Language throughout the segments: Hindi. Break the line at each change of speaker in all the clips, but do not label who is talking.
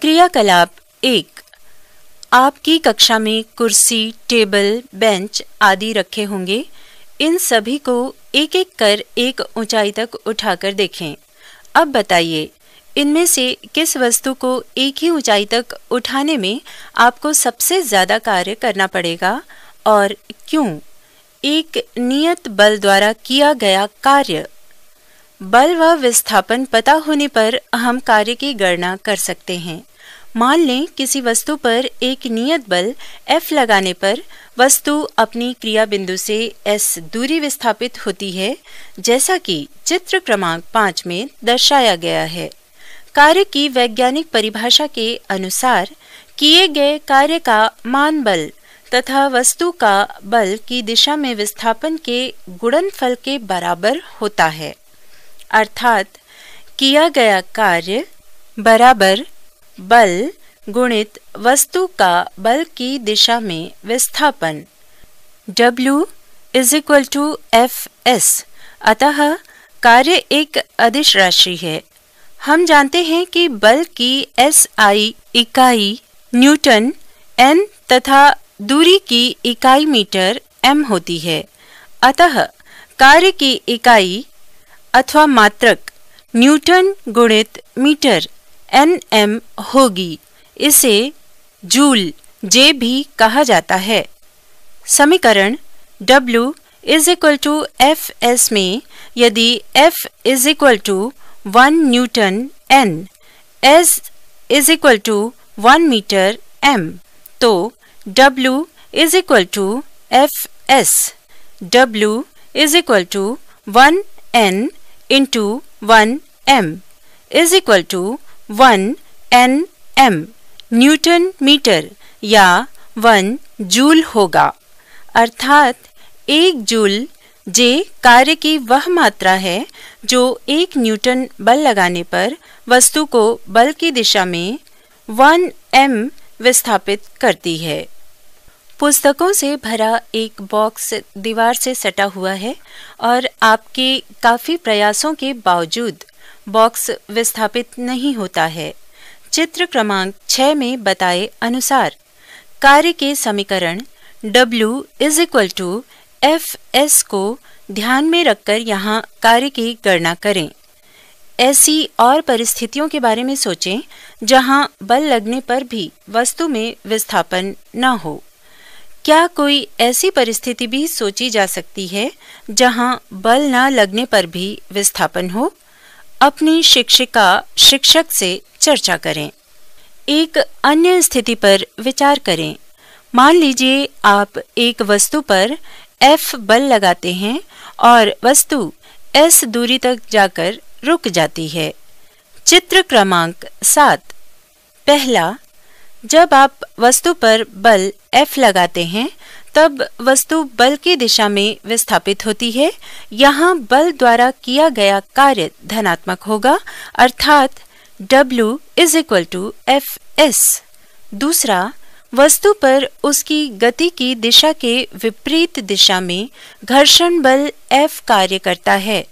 क्रियाकलाप एक आपकी कक्षा में कुर्सी टेबल बेंच आदि रखे होंगे इन सभी को एक एक कर एक ऊंचाई तक उठाकर देखें अब बताइए इनमें से किस वस्तु को एक ही ऊंचाई तक उठाने में आपको सबसे ज़्यादा कार्य करना पड़ेगा और क्यों एक नियत बल द्वारा किया गया कार्य बल व विस्थापन पता होने पर हम कार्य की गणना कर सकते हैं मान लें किसी वस्तु पर एक नियत बल F लगाने पर वस्तु अपनी क्रिया बिंदु से S दूरी विस्थापित होती है जैसा कि चित्र क्रमांक पाँच में दर्शाया गया है कार्य की वैज्ञानिक परिभाषा के अनुसार किए गए कार्य का मान बल तथा वस्तु का बल की दिशा में विस्थापन के गुणनफल के बराबर होता है अर्थात किया गया कार्य बराबर बल गुणित वस्तु का बल की दिशा में विस्थापन W is equal to F S अतः कार्य एक अदिश राशि है हम जानते हैं कि बल की एस आई इकाई न्यूटन एन तथा दूरी की इकाई मीटर एम होती है अतः कार्य की इकाई अथवा मात्रक न्यूटन गुणित मीटर एन एम होगी इसे जूल जे भी कहा जाता है समीकरण W is equal to F S में यदि F is equal to one newton N S is equal to one metre M तो W is equal to F S W is equal to one N one M is equal to one N M newton metre या वन जूल होगा अर्थात एक जूल जे कार्य की वह मात्रा है जो एक न्यूटन बल लगाने पर वस्तु को बल की दिशा में वन एम विस्थापित करती है पुस्तकों से भरा एक बॉक्स दीवार से सटा हुआ है और आपके काफ़ी प्रयासों के बावजूद बॉक्स विस्थापित नहीं होता है चित्र क्रमांक छः में बताए अनुसार कार्य के समीकरण W is equal to F S को ध्यान में रखकर यहाँ कार्य की गणना करें ऐसी और परिस्थितियों के बारे में सोचें जहाँ बल लगने पर भी वस्तु में विस्थापन न हो क्या कोई ऐसी परिस्थिति भी सोची जा सकती है जहां बल न लगने पर भी विस्थापन हो अपनी शिक्षिका शिक्षक से चर्चा करें एक अन्य स्थिति पर विचार करें मान लीजिए आप एक वस्तु पर एफ बल लगाते हैं और वस्तु एस दूरी तक जाकर रुक जाती है चित्र क्रमांक सात पहला जब आप वस्तु पर बल F लगाते हैं तब वस्तु बल की दिशा में विस्थापित होती है यहाँ बल द्वारा किया गया कार्य धनात्मक होगा अर्थात W is equal to F S दूसरा वस्तु पर उसकी गति की दिशा के विपरीत दिशा में घर्षण बल F कार्य करता है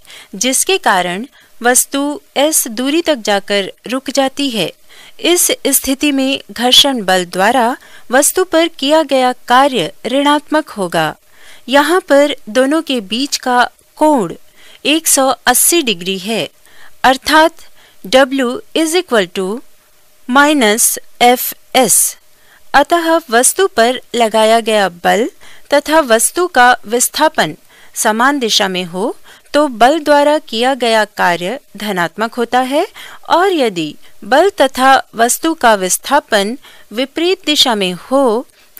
जिसके कारण वस्तु S दूरी तक जाकर रुक जाती है इस स्थिति में घर्षण बल द्वारा वस्तु पर किया गया कार्य ऋणात्मक होगा यहाँ पर दोनों के बीच का कोण 180 डिग्री है अर्थात W is equal to minus F S अतः वस्तु पर लगाया गया बल तथा वस्तु का विस्थापन समान दिशा में हो तो बल द्वारा किया गया कार्य धनात्मक होता है और यदि बल तथा वस्तु का विस्थापन विपरीत दिशा में हो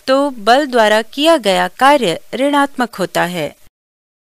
तो बल द्वारा किया गया कार्य ऋणात्मक होता है